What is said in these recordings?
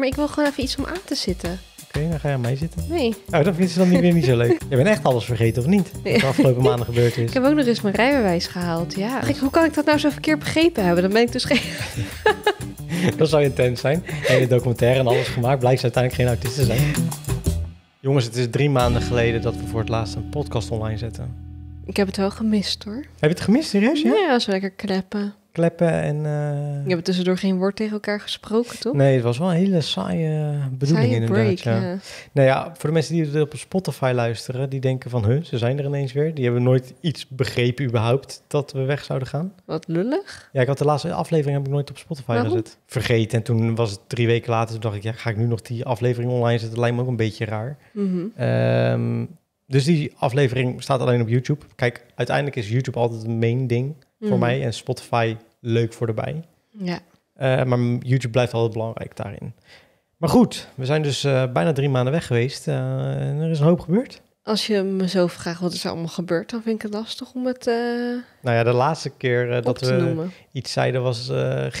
Maar ik wil gewoon even iets om aan te zitten. Oké, dan ga je mee mij zitten. Nee. Oh, dan vinden ze dan niet meer niet zo leuk. Je bent echt alles vergeten, of niet? Wat de afgelopen maanden gebeurd is. Ik heb ook nog eens mijn rijbewijs gehaald, ja. Ik, hoe kan ik dat nou zo verkeerd begrepen hebben? Dan ben ik dus geen... dat zou intens zijn. Hele documentaire en alles gemaakt. Blijkt ze uiteindelijk geen autist te zijn. Jongens, het is drie maanden geleden dat we voor het laatst een podcast online zetten. Ik heb het wel gemist, hoor. Heb je het gemist, serieus? Ja, als zo lekker kneppen kleppen en... Eh, Je hebt tussendoor geen woord tegen elkaar gesproken, toch? Nee, het was wel een hele saaie bedoeling in break, Ja. ja. Nou ja, voor de mensen die op Spotify luisteren, die denken van, hun, ze zijn er ineens weer. Die hebben nooit iets begrepen überhaupt dat we weg zouden gaan. Wat lullig. Ja, ik had de laatste aflevering heb ik nooit op Spotify gezet. Vergeten. En toen was het drie weken later, toen dacht ik, ja, ga ik nu nog die aflevering online zetten? Dat lijkt me ook een beetje raar. Mhm. Ehm, dus die aflevering staat alleen op YouTube. Kijk, uiteindelijk is YouTube altijd het main ding voor mm. mij. En Spotify leuk voor erbij. Ja. Eh, maar YouTube blijft altijd belangrijk daarin. Maar goed, we zijn dus eh, bijna drie maanden weg geweest. Eh, en er is een hoop gebeurd. Als je me zo vraagt wat is er allemaal gebeurd, dan vind ik het lastig om het. nou ja, de laatste keer dat we iets zeiden was: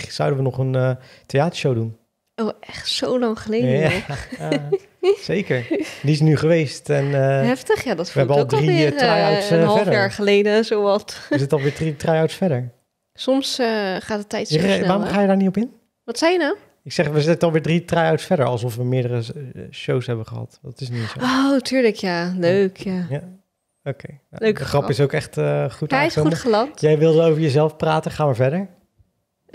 zouden we nog een theatershow doen? Oh, echt zo lang geleden. Ja. Zeker. Die is nu geweest. En, eh, Heftig, ja, dat voelt ook al alweer uh, een half verder. jaar geleden, zowat. Is het alweer drie try-outs verder? Soms gaat de tijd zo snel. Waarom ga je daar niet op in? Wat zei je nou? Ik zeg, we zitten alweer drie try-outs verder, alsof we meerdere shows hebben gehad. Dat is niet zo. Oh, tuurlijk, ja. Leuk, ja. ja. Oké. de grap, is ook echt goed Hij is goed geland. Jij wilde over jezelf praten, gaan we verder.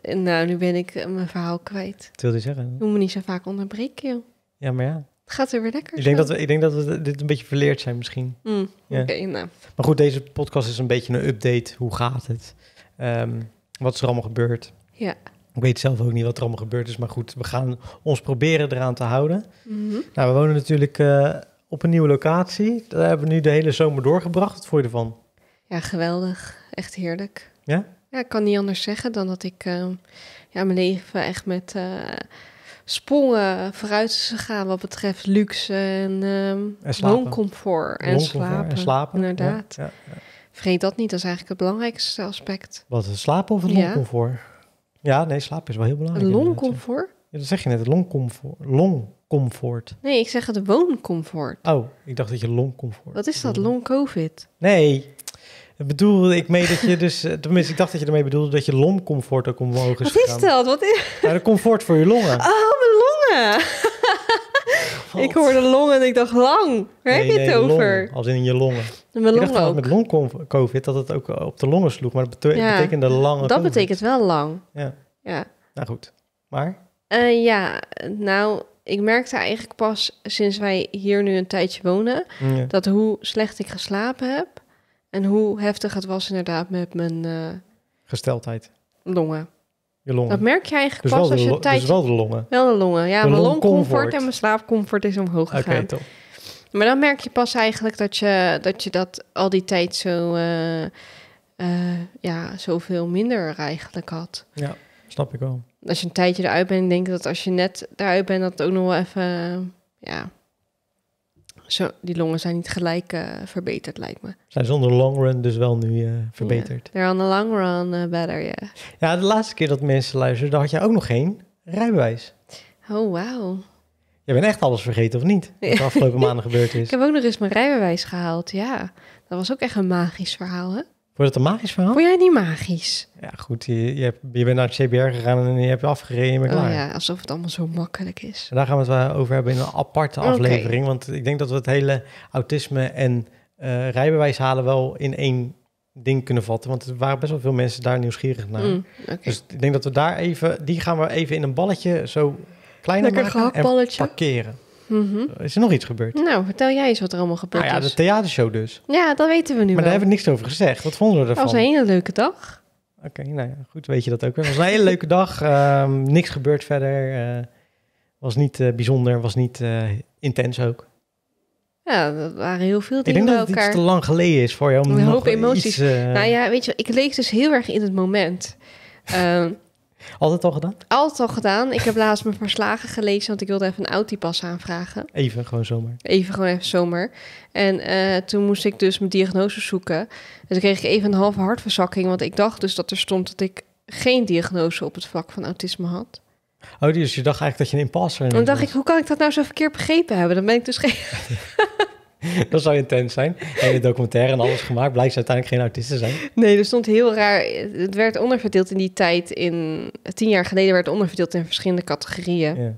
Nou, nu ben ik mijn verhaal kwijt. Wat wilde je zeggen? Je me niet zo vaak onderbreken, joh. Ja, maar ja. Gaat er weer lekker? Ik denk, dat we, ik denk dat we dit een beetje verleerd zijn misschien. Hmm, ja. Nou. Maar goed, deze podcast is een beetje een update. Hoe gaat het? Ehm, wat is er allemaal gebeurd? Ja. Ik weet zelf ook niet wat er allemaal gebeurd is. Maar goed, we gaan ons proberen eraan te houden. Mhm. Nou, we wonen natuurlijk eh, op een nieuwe locatie. Daar hebben we nu de hele zomer doorgebracht. Wat vond je ervan? Ja, geweldig. Echt heerlijk. Ja? Ja, ik kan niet anders zeggen dan dat ik eh, ja, mijn leven echt met... Eh, sprongen vooruit ze gaan wat betreft luxe en, um, en wooncomfort en, slapen. En slapen, inderdaad. Ja, Vergeet dat niet, dat is eigenlijk het belangrijkste aspect. Wat het slapen of het longcomfort? Ja, nee, slapen is wel heel belangrijk. Longcomfort? dat zeg je net, het longcomfort. Longcomfort. Nee, ik zeg het wooncomfort. Oh, ik dacht dat je longcomfort. Wat is dat, long-covid? Nee, bedoelde ik mee dat je dus... Eh, tenminste, ik dacht dat je ermee bedoelde dat je longcomfort ook omhoog is Wat is Wat is... Ja, de comfort voor je longen. Oh, mijn longen! ik hoorde longen en ik dacht lang. Waar heb je het over? als in je longen. Mijn ik dacht dat met long-covid dat het ook eh, op de longen sloeg. Maar dat betekent ja, betekende lange Dat betekent wel lang. Ja. ja. Nou goed. Maar? Eh, ja, nou ik merkte eigenlijk pas sinds wij hier nu een tijdje wonen, dat hoe slecht ik geslapen heb, en hoe heftig het was inderdaad met mijn eh, Gesteldheid. longen. Je longen. Dat merk je eigenlijk dus pas als je dus tijd. Dat dus wel de longen. Wel de longen, ja. mijn longcomfort. en mijn slaapcomfort is omhoog Oké, toch. Maar dan merk je pas eigenlijk dat je dat, je dat al die tijd zo, eh, eh, ja, zoveel minder eigenlijk had. Ja, snap ik wel. Als je een tijdje eruit bent, denk ik dat als je net eruit bent, dat het ook nog wel even, ja, zo, die longen zijn niet gelijk eh, verbeterd, lijkt me. Zijn zonder long run dus wel nu eh, verbeterd. Ja, on the long run eh, better, ja. Ja, de laatste keer dat mensen luisterden, daar had je ook nog geen rijbewijs. Oh, wauw. Je bent echt alles vergeten, of niet? Wat de afgelopen maanden gebeurd is. Ik heb ook nog eens mijn rijbewijs gehaald, ja. Dat was ook echt een magisch verhaal, hè? Vond het een magisch verhaal? Vond jij niet magisch? Ja, goed. Je, je, hebt, je bent naar het CBR gegaan en je hebt afgereden je oh ja, alsof het allemaal zo makkelijk is. daar gaan we het wel over hebben in een aparte aflevering. Want ik denk dat we het hele autisme en eh, rijbewijs halen wel in één ding kunnen vatten. Want er waren best wel veel mensen daar nieuwsgierig naar. Mm, dus ik denk dat we daar even... Die gaan we even in een balletje zo klein maken en parkeren. Mhm. Is er nog iets gebeurd? Nou, vertel jij eens wat er allemaal gebeurd nou ja, de theatershow dus. Ja, dat weten we nu Maar daar hebben we niks over gezegd. Wat vonden we ervan? Het was een hele leuke dag. Oké, nou ja, goed, weet je dat ook weer. Het was een hele leuke dag. Ehm, niks gebeurd verder. Eh, was niet eh, bijzonder, was niet eh, intens ook. Ja, dat waren heel veel dingen Ik denk dat het te lang geleden is voor jou. Om een hoop emoties. Iets, nou ja, weet je, ik leef dus heel erg in het moment. Ehm, altijd al gedaan? Altijd al gedaan. Ik heb laatst mijn verslagen gelezen, want ik wilde even een pas aanvragen. Even, gewoon zomaar. Even, gewoon even zomaar. En eh, toen moest ik dus mijn diagnose zoeken. En toen kreeg ik even een halve hartverzakking, want ik dacht dus dat er stond dat ik geen diagnose op het vlak van autisme had. Oh, dus je dacht eigenlijk dat je een impasse. had. dan dacht ik, hoe kan ik dat nou zo verkeerd begrepen hebben? Dan ben ik dus geen... dat zou intens zijn. En de documentaire en alles gemaakt. Blijkt ze uiteindelijk geen autisten zijn. Nee, er stond heel raar. Het werd onderverdeeld in die tijd. In, tien jaar geleden werd onderverdeeld in verschillende categorieën. Ja.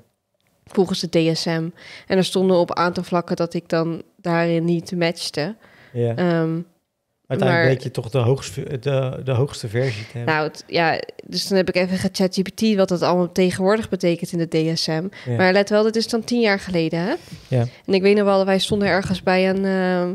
Volgens de DSM. En er stonden op aantal vlakken dat ik dan daarin niet matchte. Ja. Ehm, Uiteindelijk weet je toch de, hoogste de, de hoogste versie te hebben. Nou, ja, dus dan heb ik even GPT wat dat allemaal tegenwoordig betekent in de DSM. Maar let wel, dit is dan tien jaar geleden, hè? Ja. En ik weet nog wel, wij stonden ergens bij een... Ehm,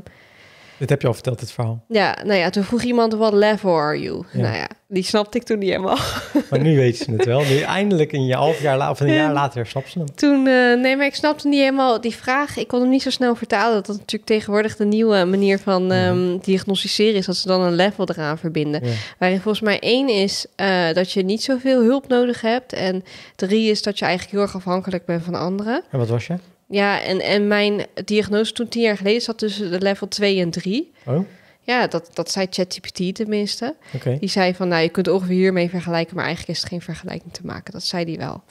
dit heb je al verteld, het verhaal. Ja, nou ja, toen vroeg iemand, what level are you? Nou ja, die snapte ik toen niet helemaal. Maar nu weet ze het wel. Nu eindelijk een half jaar later, of een jaar later snap ze hem. Toen, uh, nee, maar ik snapte niet helemaal die vraag. Ik kon hem niet zo snel vertalen. Dat is natuurlijk tegenwoordig de nieuwe manier van ja. Ehm, diagnosticeren is. Dat ze dan een level eraan verbinden. Waarin volgens mij één is eh, dat je niet zoveel hulp nodig hebt. En drie is dat je eigenlijk heel erg afhankelijk bent van anderen. En wat was je? Ja, en, en mijn diagnose toen tien jaar geleden zat tussen de level 2 en 3. Oh. Ja, dat, dat zei ChatGPT tenminste. Die zei van, nou, je kunt ongeveer hiermee vergelijken, maar eigenlijk is het geen vergelijking te maken. Dat zei die wel.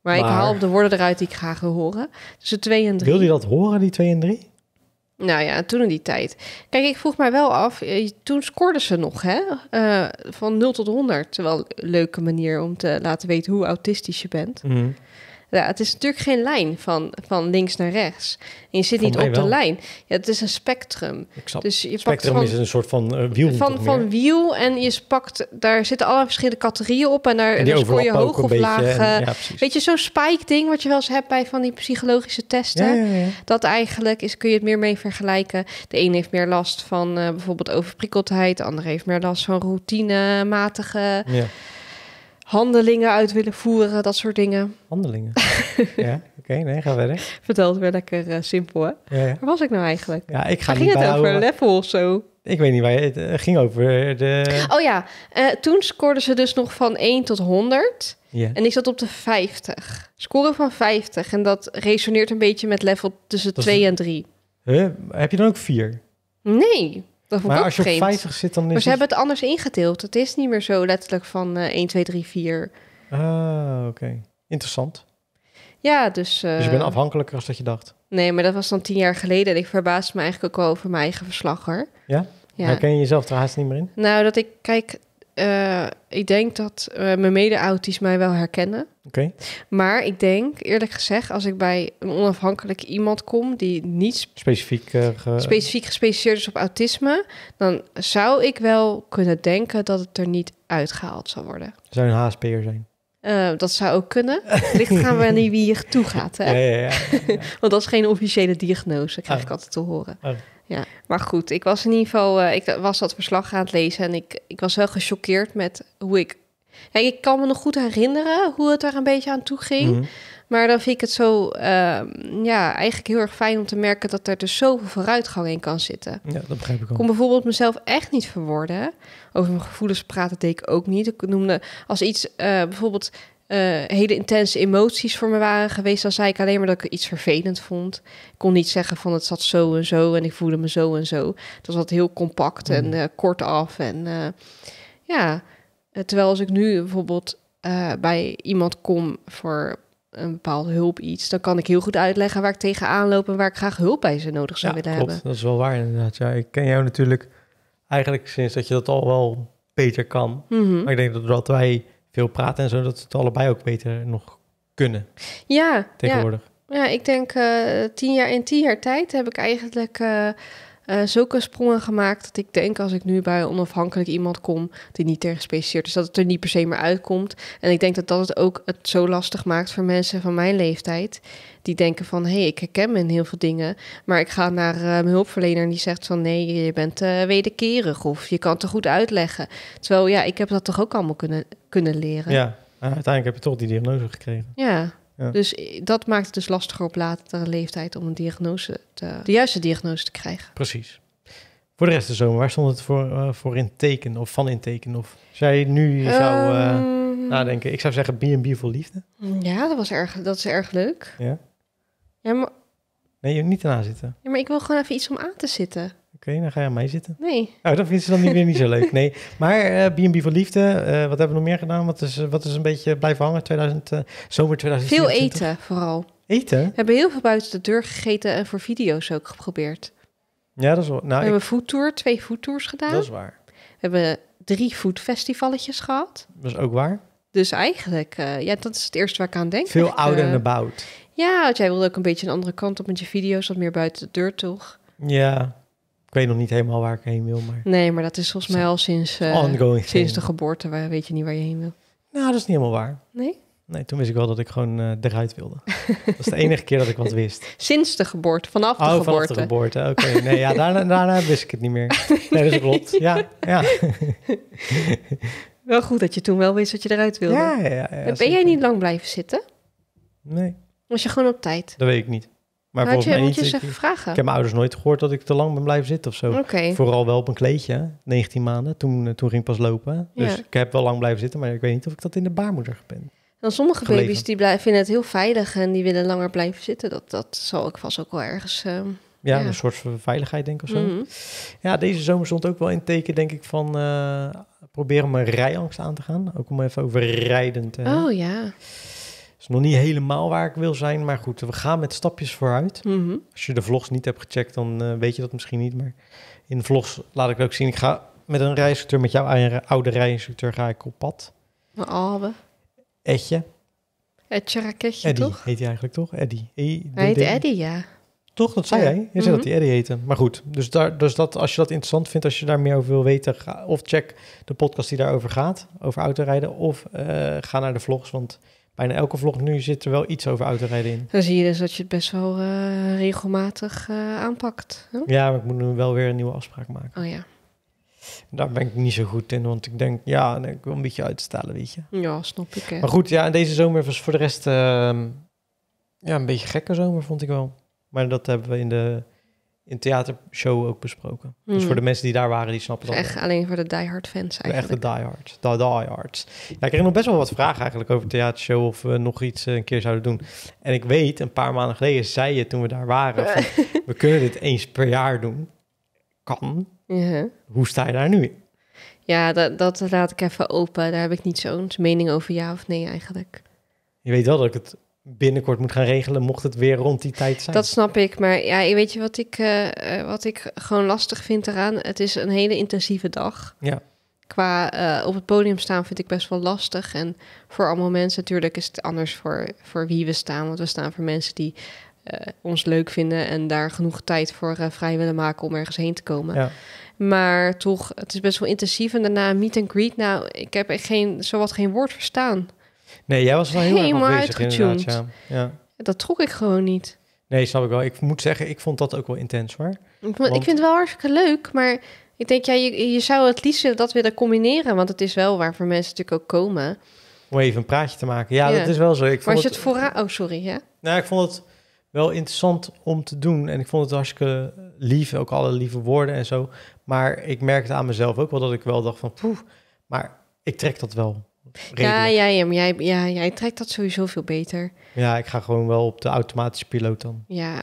Maar, ik haal de woorden eruit die ik graag wil horen. Dus 2 en 3. Wil je dat horen, die 2 en 3? Nou ja, toen in die tijd. Kijk, ik vroeg mij wel af, eh, toen scoorden ze nog, hè? Eh, van 0 tot 100. Wel een leuke manier om te laten weten hoe autistisch je bent. Mm. Ja, het is natuurlijk geen lijn van, van links naar rechts. En je zit niet op de lijn. Ja, het is een spectrum. Dus je spectrum pakt van, is een soort van eh, wiel. Van, van wiel en je pakt, daar zitten alle verschillende categorieën op. En daar is dus je hoog of laag. Eh, weet je, zo'n spike ding wat je wel eens hebt bij van die psychologische testen. dat eigenlijk is, kun je het meer mee vergelijken. De een heeft meer last van eh, bijvoorbeeld overprikkeldheid. De andere heeft meer last van routinematige... Ja handelingen uit willen voeren, dat soort dingen. Handelingen? ja, oké, nee, ga verder. Vertel het wel lekker eh, simpel, hè? Ja, Waar was ik nou eigenlijk? Ja, ik ga ging het over level of zo? Ik weet niet waar je, het eh, ging over de... Oh ja, uh, toen scoorden ze dus nog van 1 tot 100. Yeah. En ik zat op de 50. Scoren van 50. En dat resoneert een beetje met level tussen 2 en 3. Huh? Heb je dan ook 4? Nee. Dat maar als je op 50 zit, dan is Maar ze het... hebben het anders ingedeeld. Het is niet meer zo letterlijk van 1, 2, 3, 4. Ah, oké. Interessant. Ja, dus... Uh, dus je eh, bent afhankelijker als dat je dacht? Nee, maar dat was dan tien jaar geleden. ik verbaas me eigenlijk ook wel over mijn eigen verslag, hoor. Ja? ja. ken je jezelf er niet meer in? Nou, dat ik... Kijk, eh, ik denk dat eh, mijn mede-auties mij wel herkennen. Oké. Maar ik denk, eerlijk gezegd, als ik bij een onafhankelijk iemand kom die niet specifiek, uh, specifiek gespecialiseerd is op autisme, dan zou ik wel kunnen denken dat het er niet uitgehaald zal worden. Zou een HSP'er zijn? dat zou ook kunnen. Licht gaan we naar wie je toe gaat. Hè? Ja, ja, ja, Want dat is geen officiële diagnose, krijg ik ah. altijd te horen. Ah. Ja. Maar goed, ik was in ieder geval, eh, ik was dat verslag aan het lezen en ik, ik was wel gechoqueerd met hoe ik. ik kan me nog goed herinneren hoe het daar een beetje aan toe ging. Mhm. Maar dan vind ik het zo, ehm, ja, eigenlijk heel erg fijn om te merken dat er dus zoveel vooruitgang in kan zitten. Ja, dat begrijp ik ook. Ik kon bijvoorbeeld mezelf echt niet verwoorden. Over mijn gevoelens praten deed ik ook niet. Ik noemde als iets, eh, bijvoorbeeld eh, hele intense emoties voor me waren geweest, dan zei ik alleen maar dat ik iets vervelend vond. Ik kon niet zeggen van het zat zo en zo en ik voelde me zo en zo. Dat was wat heel compact en uh, kort af. En eh, ja, terwijl als ik nu bijvoorbeeld bij iemand kom voor een bepaalde hulp iets, dan kan ik heel goed uitleggen waar ik tegenaan loop en waar ik graag hulp bij ze nodig zou ja, willen klopt. hebben. Dat is wel waar inderdaad. Ja, ik ken jou natuurlijk eigenlijk sinds dat je dat al wel beter kan. Mhm. Maar ik denk dat wij veel praten en zo, dat het allebei ook beter nog kunnen. Ja, tegenwoordig. Ja, ik denk eh, tien jaar in tien jaar tijd heb ik eigenlijk eh, uh, zulke sprongen gemaakt dat ik denk als ik nu bij onafhankelijk iemand kom die niet tegen specialiseert, dus dat het er niet per se meer uitkomt. En ik denk dat dat het ook het zo lastig maakt voor mensen van mijn leeftijd die denken van hé, hey, ik herken me in heel veel dingen, maar ik ga naar uh, mijn hulpverlener en die zegt van nee, je bent uh, wederkerig of je kan het te goed uitleggen. Terwijl ja, ik heb dat toch ook allemaal kunnen, kunnen leren. Ja, uiteindelijk heb je toch die diagnose gekregen. Ja. Dus eh, dat maakt het dus lastiger op latere leeftijd om een diagnose te, de juiste diagnose te krijgen. Precies. Voor de rest van de zomer, waar stond het voor, eh, voor in teken of van in teken? Of zij nu zou eh, ehm, nadenken, ik zou zeggen B&B voor liefde. Ja, dat, was erg, dat is erg leuk. Ja? ja maar, nee, je niet erna zitten. Ja, maar ik wil gewoon even iets om aan te zitten. Oké, dan ga je aan mij zitten. Nee. Oh, nou, dat vinden ze dan niet weer niet zo leuk. Nee. Maar eh, B&B van Liefde, eh, wat hebben we nog meer gedaan? Wat is, eh, wat is een beetje blijven hangen? 2000, zomer 2020. Veel eten, vooral. Eten? We hebben heel veel buiten de deur gegeten en voor video's ook geprobeerd. Ja, dat is wel... Nou, we ik... hebben foodtour, twee foodtours gedaan. Dat is waar. We hebben drie foodfestivalletjes gehad. Dat is ook waar. Dus eigenlijk, ja, dat is het eerste waar ik aan denk. Veel en and about. Ja, want jij wilde ook een beetje een andere kant op met je video's, wat meer buiten de deur toch? Ja, ik weet nog niet helemaal waar ik heen wil, maar... Nee, maar dat is volgens mij al sinds, uh, sinds de geboorte. Waar, weet je niet waar je heen wil. Nou, dat is niet helemaal waar. Nee? Nee, toen wist ik wel dat ik gewoon eh, eruit wilde. dat is de enige keer dat ik wat wist. Sinds de geboorte, vanaf de geboorte. Oh, vanaf de geboorte, oké. Nee, ja, daarna, daarna wist ik het niet meer. Nee, dat is klopt. Ja, ja. wel goed dat je toen wel wist dat je eruit wilde. Ja, ja, ja. ben jij niet lang blijven zitten? Nee. Was je gewoon op tijd? Dat weet ik niet. Maar je, je vragen? Ik heb mijn ouders nooit gehoord dat ik te lang ben blijven zitten of zo. Vooral wel op een kleedje, 19 maanden. Toen, eh, toen ging ik pas lopen. Dus ja. ik heb wel lang blijven zitten, maar ik weet niet of ik dat in de baarmoeder ben. Dan sommige baby's die blijven, vinden het heel veilig en die willen langer blijven zitten. Dat, dat zal ik vast ook wel ergens... Eh, ja, een soort van veiligheid denk ik of zo. Mhm. Ja, deze zomer stond ook wel in teken denk ik van... Eh, proberen mijn rijangst aan te gaan. Ook om even over te... Oh ja is nog niet helemaal waar ik wil zijn, maar goed, we gaan met stapjes vooruit. Mhm. Als je de vlogs niet hebt gecheckt, dan eh, weet je dat misschien niet. Maar in de vlogs laat ik ook zien, ik ga met een reisinstructeur, met jouw oude reisinstructeur, ga ik op pad. Mijn oude. Etje. Etje raketje, toch? heet hij eigenlijk toch? Eddie. hij heet Eddie, ja. Toch, dat zei hij? Je zei mhm. dat die Eddie heette. Maar goed, dus, daar, dus dat, als je dat interessant vindt, als je daar meer over wil weten, of check de podcast die daarover gaat, over autorijden, of eh, ga naar de vlogs, want bijna elke vlog nu zit er wel iets over autorijden in. Dan zie je dus dat je het best wel eh, regelmatig eh, aanpakt. Ja, maar ik moet nu wel weer een nieuwe afspraak maken. Oh ja. Daar ben ik niet zo goed in, want ik denk, ja, ik wil een beetje uitstalen, weet je. Ja, snap ik. Maar goed, ja, deze zomer was voor de rest ehm, ja, een beetje gekke zomer, vond ik wel. Maar dat hebben we in de in theatershow ook besproken. Dus mhm. voor de mensen die daar waren, die snappen dus dat. Echt alleen voor de diehard fans eigenlijk. Echt de diehard. De diehard. Ja, ik kreeg nog best wel wat vragen eigenlijk over theatershow... of we nog iets eh, een keer zouden doen. En ik weet, een paar maanden geleden zei je toen we daar waren... we kunnen dit eens per jaar doen. Kan. Hoe sta je daar nu in? Ja, dat, dat laat ik even open. Daar heb ik niet zo'n mening over ja of nee eigenlijk. Je weet wel dat ik het binnenkort moet gaan regelen, mocht het weer rond die tijd zijn. Dat snap ik, maar ja, weet je wat ik, eh, eh, wat ik gewoon lastig vind eraan? Het is een hele intensieve dag. Ja. Qua eh, op het podium staan vind ik best wel lastig. En voor allemaal mensen natuurlijk is het anders voor, voor wie we staan. Want we staan voor mensen die ons leuk vinden en daar genoeg tijd voor vrij willen maken om ergens heen te komen. Ja. Maar toch, het is best wel intensief. En daarna meet and greet. Nou, ik heb echt geen, zowat geen woord verstaan. Nee, jij was wel heel erg bezig inderdaad. Ja. ja. Dat trok ik gewoon niet. Nee, snap ik wel. Ik moet zeggen, ik vond dat ook wel intens hoor. Ik, vind het wel hartstikke leuk, maar ik denk, ja, je, zou het liefst dat willen combineren, want het is wel waarvoor mensen natuurlijk ook komen. Om even een praatje te maken. Ja, dat is wel zo. Ik vond als het, het vooruit... Oh, sorry, ja? Nou, ik vond het wel interessant om te doen. En ik vond het hartstikke lief, ook alle lieve woorden en zo. Maar ik merkte aan mezelf ook wel dat ik wel dacht van... maar ik trek dat wel. Ja, ja, ja, jij, ja, jij trekt dat sowieso veel beter. Ja, ik ga gewoon wel op de automatische piloot dan. Ja.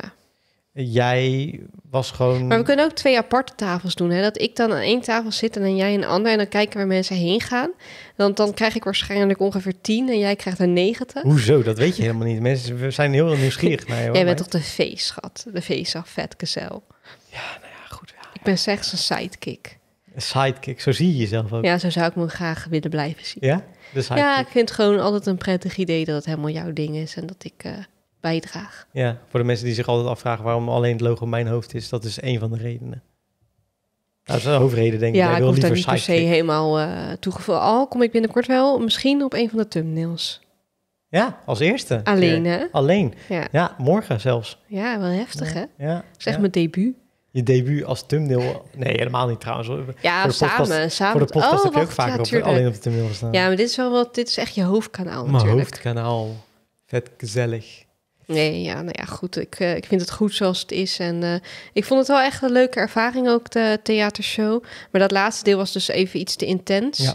Jij was gewoon. Maar we kunnen ook twee aparte tafels doen. Hè? Dat ik dan aan één tafel zit en dan jij een ander. En dan kijken waar mensen heen gaan. Dan, dan krijg ik waarschijnlijk ongeveer tien en jij krijgt een 90. Hoezo? Dat weet je helemaal niet. Mensen we zijn heel nieuwsgierig naar jij bent toch de feest, schat? De feest vet gezel. Ja, nou ja, goed. ik ben slechts een sidekick. Een sidekick, zo zie je jezelf ook. Ja, zo zou ik me graag willen blijven zien. Ja? ja, ik vind het gewoon altijd een prettig idee dat het helemaal jouw ding is en dat ik uh, bijdraag. Ja, voor de mensen die zich altijd afvragen waarom alleen het logo mijn hoofd is, dat is een van de redenen. Nou, dat is een hoofdreden, denk ik. Ja, ik, wil ik hoef daar niet per se helemaal uh, toegevoegd. Al kom ik binnenkort wel misschien op een van de thumbnails. Ja, als eerste. Alleen, hè? Alleen. Ja. morgen zelfs. Ja, wel heftig, hè? Ja. Dat is echt mijn debuut je debuut als thumbnail. Nee, helemaal niet trouwens. Ja, voor samen, podcast, samen. Voor de podcast heb je oh, ook vaak alleen op de thumbnail staan. Ja, maar dit is wel wat. Dit is echt je hoofdkanaal. Mijn hoofdkanaal. Vet gezellig. Nee, ja, nou ja, goed. Ik, eh, ik vind het goed zoals het is. En eh, ik vond het wel echt een leuke ervaring ook, de theatershow. Maar dat laatste deel was dus even iets te intens.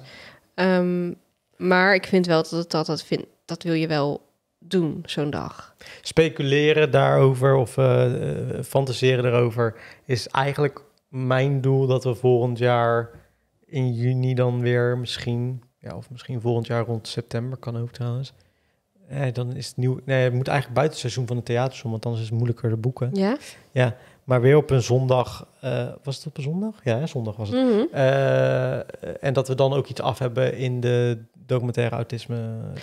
Ehm, maar ik vind wel dat het dat, dat, vind, dat wil je wel doen zo'n dag. Speculeren daarover of eh, eh, fantaseren erover is eigenlijk mijn doel dat we volgend jaar in juni dan weer misschien, ja, of misschien volgend jaar rond september kan ook trouwens. Eh, dan is het nieuw. Nee, het moet eigenlijk buiten het seizoen van het zijn, want anders is het moeilijker te boeken. Ja. Ja. Maar weer op een zondag, eh, was het op een zondag? Ja, zondag was het. Mhm. Eh, en dat we dan ook iets af hebben in de documentaire Autisme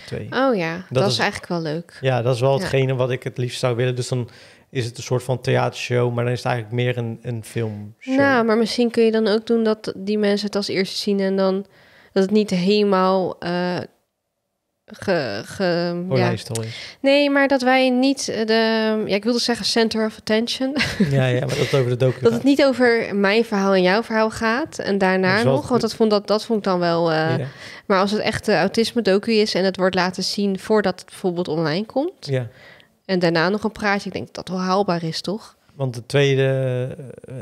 2. Oh ja, dat, is, eigenlijk wel leuk. Ja, dat is wel hetgene wat ik het liefst zou willen. Dus dan is het een soort van theatershow, maar dan is het eigenlijk meer een, een filmshow. Nou, maar misschien kun je dan ook doen dat die mensen het als eerste zien en dan dat het niet helemaal eh, ge, ge ja. Nee, maar dat wij niet eh, de, ja, ik wilde zeggen center of attention. Ja, ja, maar dat het over de docu. dat het niet over mijn verhaal en jouw verhaal gaat en daarna nog, want dat vond dat dat vond ik dan wel. Eh, maar als het echt de autisme docu is en het wordt laten zien voordat het bijvoorbeeld online komt. Ja. En daarna nog een praatje, ik denk dat dat wel haalbaar is, toch? Want de tweede eh,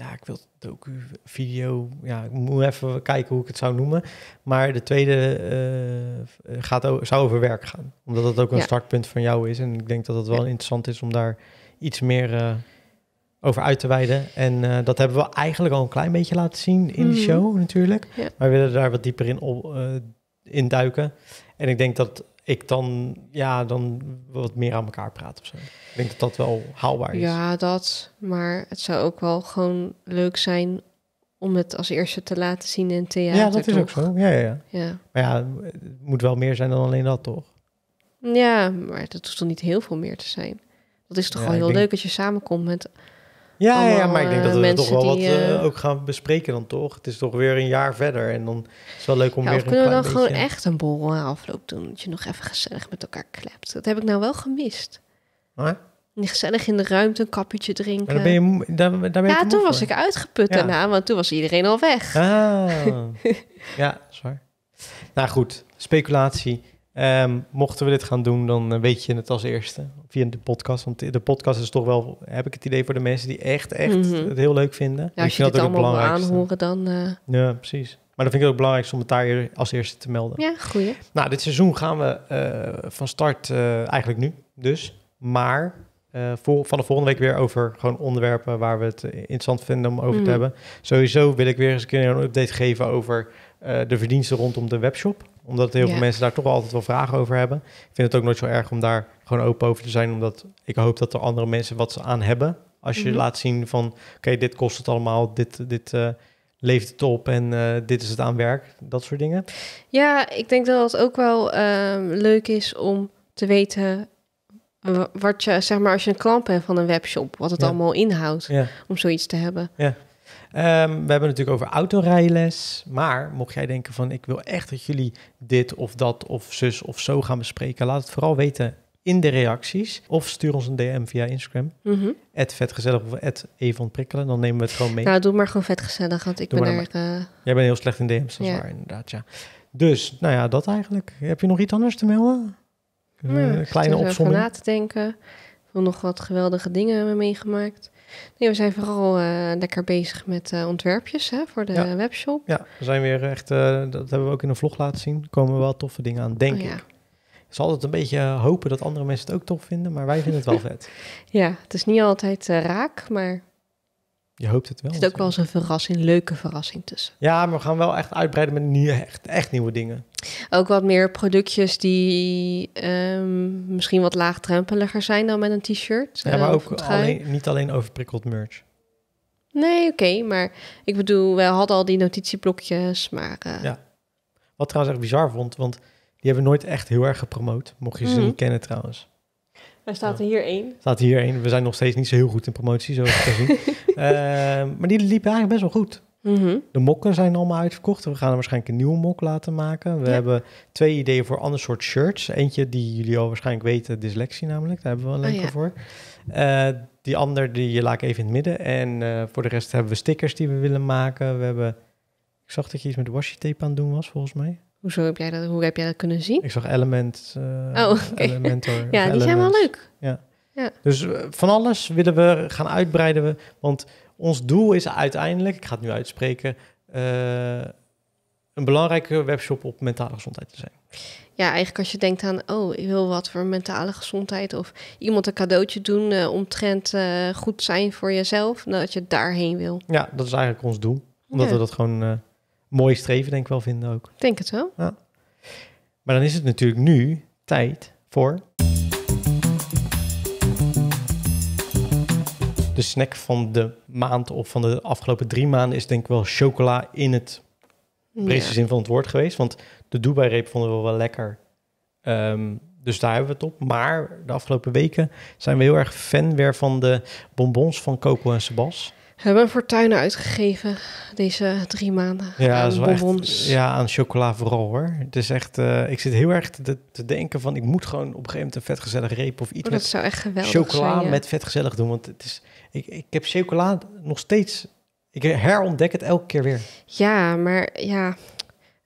ja, ik wil docu, video, ja, ik moet even kijken hoe ik het zou noemen. Maar de tweede eh, eh, gaat over, zou over werk gaan, omdat dat ook een ja. startpunt van jou is. En ik denk dat het wel interessant is om daar iets meer eh, over uit te wijden. En dat hebben we eigenlijk al een klein beetje laten zien in de mhm. show natuurlijk. Maar we willen daar wat dieper in, op, in duiken. En ik denk dat ik dan, ja, dan wat meer aan elkaar praten of zo. Ik denk dat dat wel haalbaar is. Ja, dat. Maar het zou ook wel gewoon leuk zijn om het als eerste te laten zien in theater. Ja, dat is ook zo. Ja, ja, ja, ja. Maar ja, het moet wel meer zijn dan alleen dat, toch? Ja, maar dat hoeft toch niet heel veel meer te zijn. Dat is toch ja, wel heel leuk dat je samenkomt met ja, ja, maar ik denk dat we eh, toch wel wat eh, ook gaan bespreken dan toch. Het is toch weer een jaar verder en dan is het wel leuk om ja, weer een kunnen we dan gewoon echt een borrel afloop doen? Dat je nog even gezellig met elkaar klept. Dat heb ik nou wel gemist. niet Gezellig in de ruimte een kappetje drinken. dan ben je daar ben je ja, toen was ik uitgeput daarna, want toen was iedereen al weg. Ah, ja, zwaar. Nou goed, speculatie. Ehm, mochten we dit gaan doen, dan eh, weet je het als eerste via de podcast. Want de podcast is toch wel, heb ik het idee, voor de mensen die echt, echt mhm. het heel leuk vinden. Ja, als je dat allemaal aanhoren, dan... Eh, ja, precies. Maar dan vind ik het ook belangrijk om het daar als eerste te melden. Ja, goeie. Nou, dit seizoen gaan we eh, van start eigenlijk nu dus. Maar uh, van de volgende week weer over gewoon onderwerpen waar we het interessant vinden om over te mhm. hebben. Sowieso wil ik weer eens een keer een update geven over de verdiensten rondom de webshop omdat heel veel mensen daar toch altijd wel vragen over hebben. Ik vind het ook nooit zo erg om daar gewoon open over te zijn. Omdat ik hoop dat er andere mensen wat ze aan hebben. Als je mhm. laat zien van, oké, dit kost het allemaal, dit, dit eh, leeft het op en eh, dit is het aan werk, dat soort dingen. Ja, ik denk dat het ook wel ehm, leuk is om te weten wat je, zeg maar, als je een klant bent van een webshop, wat het allemaal inhoudt, om zoiets te hebben. Ja. Ehm, we hebben het natuurlijk over autorijles. Maar mocht jij denken van ik wil echt dat jullie dit of dat of zus of zo gaan bespreken. Laat het vooral weten in de reacties. Of stuur ons een DM via Instagram. Mm Vetgezellig of Evan Prikkelen. Dan nemen we het gewoon mee. Nou, doe maar gewoon vetgezellig, want ik ben er... Eh, jij bent heel slecht in DM's, dat is waar, inderdaad, ja. Dus, nou ja, dat eigenlijk. Heb je nog iets anders te melden? Ja, nou, eh, kleine opzomming. na te denken. We hebben nog wat geweldige dingen meegemaakt. Nee, we zijn vooral eh, lekker bezig met eh, ontwerpjes hè, voor de webshop. Ja, we zijn weer echt, eh, dat hebben we ook in een vlog laten zien. komen wel toffe dingen aan, denk oh, ja. ik. Het is altijd een beetje hopen dat andere mensen het ook tof vinden, maar wij vinden het wel vet. ja, het is niet altijd raak, maar je hoopt het wel. Er is ook wel eens een verrassing, leuke verrassing tussen. Ja, maar we gaan wel echt uitbreiden met nieuwe, echt, echt nieuwe dingen. Ook wat meer productjes die ehm, misschien wat laagdrempeliger zijn dan met een t-shirt. Ja, maar eh, ook alleen, niet alleen overprikkeld merch. Nee, oké, maar ik bedoel, we hadden al die notitieblokjes, maar... Eh, ja, wat trouwens echt bizar vond, want die hebben nooit echt heel erg gepromoot. Mocht je ze mhm. niet kennen trouwens. Er staat er hier één. staat hier één. We zijn nog steeds niet zo heel goed in promotie, zoals zien. zien. Ehm, maar die liepen eigenlijk best wel goed. Mhm. De mokken zijn allemaal uitverkocht. We gaan er waarschijnlijk een nieuwe mok laten maken. We hebben twee ideeën voor ander soort shirts. Eentje die jullie al waarschijnlijk weten, dyslexie namelijk. Daar hebben we een oh, link voor. Eh, die ander die laat ik even in het midden. En eh, voor de rest hebben we stickers die we willen maken. We hebben... Ik zag dat je iets met washi tape aan het doen was, volgens mij. Hoezo heb jij dat, hoe heb jij dat kunnen zien? Ik zag Element. Uh, oh, Elementor, ja, die zijn wel leuk. Ja. Dus eh, van alles willen we gaan uitbreiden. We, want ons doel is uiteindelijk, ik ga het nu uitspreken, eh, een belangrijke webshop op mentale gezondheid te zijn. Ja, eigenlijk als je denkt aan, oh, ik wil wat voor mentale gezondheid of iemand een cadeautje doen omtrent goed zijn voor jezelf, nou, dat je daarheen wil. Ja, dat is eigenlijk ons doel. Omdat we dat gewoon mooi streven denk ik wel vinden ook. Denk het wel. Ja. Maar dan is het natuurlijk nu tijd voor... De snack van de maand of van de afgelopen drie maanden is denk ik wel chocola in het breedste ja. zin van het woord geweest. Want de Dubai-reep vonden we wel lekker. Ehm, dus daar hebben we het op. Maar de afgelopen weken zijn we heel erg fan weer van de bonbons van Coco en Sebas hebben fortuin uitgegeven deze drie maanden. Ja, aan bonbons. Echt, ja, aan chocola vooral hoor. Het is echt, eh, ik zit heel erg te, te, denken van ik moet gewoon op een gegeven moment een vetgezellig reep of iets. Oh, dat zou echt geweldig chocola zijn, Chocola met vetgezellig doen, want het is, ik, ik heb chocola nog steeds, ik herontdek het elke keer weer. Ja, maar ja,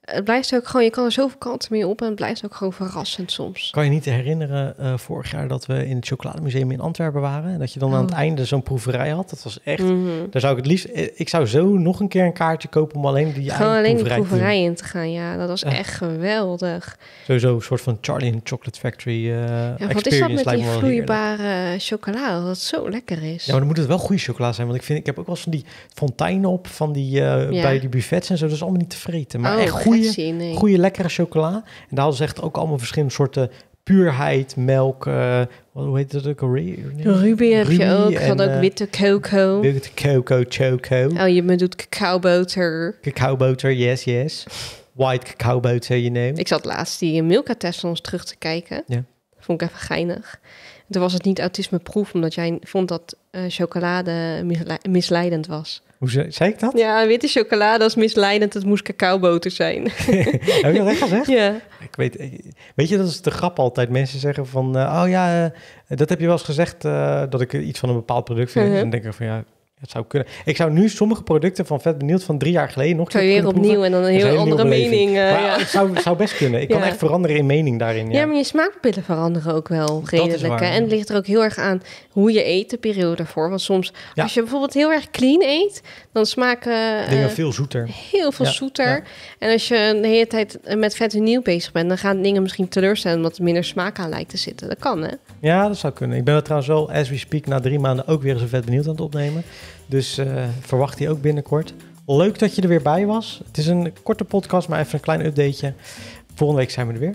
het blijft ook gewoon, je kan er zoveel kanten mee op en het blijft ook gewoon verrassend soms. Kan je niet herinneren eh, vorig jaar dat we in het chocolademuseum in Antwerpen waren en dat je dan aan het oh. einde zo'n proeverij had? Dat was echt, mhm. daar zou ik het liefst, eh, ik zou zo nog een keer een kaartje kopen om alleen die gewoon alleen proeverij, die proeverij te in te gaan. Ja, dat was echt geweldig. Sowieso een soort van Charlie in Chocolate Factory eh, ja, Wat is dat met die vloeibare chocolade? Dat zo lekker is. Ja, dan moet het wel goede chocola zijn, want ik vind, ik heb ook wel eens van die fontein op, van die bij die buffets en zo. Dat is allemaal niet te vreten, maar oh, echt goed goede, goede, lekkere chocola. En daar hadden ze echt ook allemaal verschillende soorten puurheid, melk, eh, wat, hoe heet dat ook? Ruby, Ruby heb je ook. van ook eh, witte coco. Witte coco, choco. Oh, je bedoelt cacaoboter. Cacaoboter, yes, yes. White cacaoboter, you know. Ik zat laatst die Milka-test van ons terug te kijken. Ja. Vond ik even geinig. Toen was het niet autismeproef, omdat jij vond dat eh, chocolade misleidend was. Hoe zei ik dat? Ja, witte chocolade als misleidend. Het moest cacaoboter zijn. Heb je dat echt gezegd? Ja. Ik weet, weet je, dat is de grap altijd. Mensen zeggen van, eh, oh ja, eh, dat heb je wel eens gezegd... Eh, dat ik iets van een bepaald product vind. Uh-huh. En dan denk ik van, ja, het zou kunnen. Ik zou nu sommige producten van Vet Benieuwd van drie jaar geleden nog... Zou je weer opnieuw proeven. en dan een heel andere mening. Eh, maar ja. het zou, zou best kunnen. Ik kan echt veranderen in mening daarin. Ja, ja maar je smaakpillen veranderen ook wel redelijk. En het ligt er ook heel erg aan hoe je eet de periode ervoor. Want soms, als je bijvoorbeeld heel erg clean eet, dan smaken... Eh, dingen veel zoeter. Heel veel zoeter. En als je de hele tijd eh, met Vet Benieuwd bezig bent, dan gaan dingen misschien teleurstellen... omdat er minder smaak aan lijkt te zitten. Dat kan, hè? Ja, dat zou kunnen. Ik ben er trouwens wel, as we speak, na drie maanden ook weer eens een Vet Benieuwd aan het opnemen. Dus eh, verwacht die ook binnenkort. Leuk dat je er weer bij was. Het is een korte podcast, maar even een klein updateje. Volgende week zijn we er weer.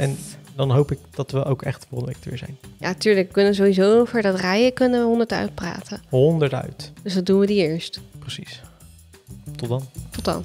En dan hoop ik dat we ook echt volgende week er weer zijn. Ja, tuurlijk. We kunnen sowieso over dat rijden kunnen we 100 uitpraten. 100 uit. Dus dat doen we die eerst. Precies. Tot dan. Tot dan.